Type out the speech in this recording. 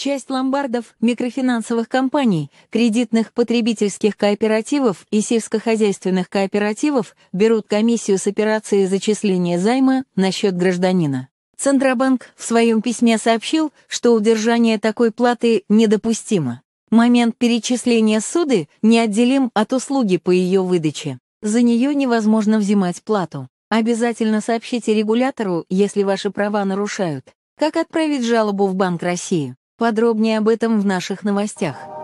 Часть ломбардов, микрофинансовых компаний, кредитных потребительских кооперативов и сельскохозяйственных кооперативов берут комиссию с операции зачисления займа на счет гражданина. Центробанк в своем письме сообщил, что удержание такой платы недопустимо. Момент перечисления суды неотделим от услуги по ее выдаче. За нее невозможно взимать плату. Обязательно сообщите регулятору, если ваши права нарушают. Как отправить жалобу в Банк России? Подробнее об этом в наших новостях.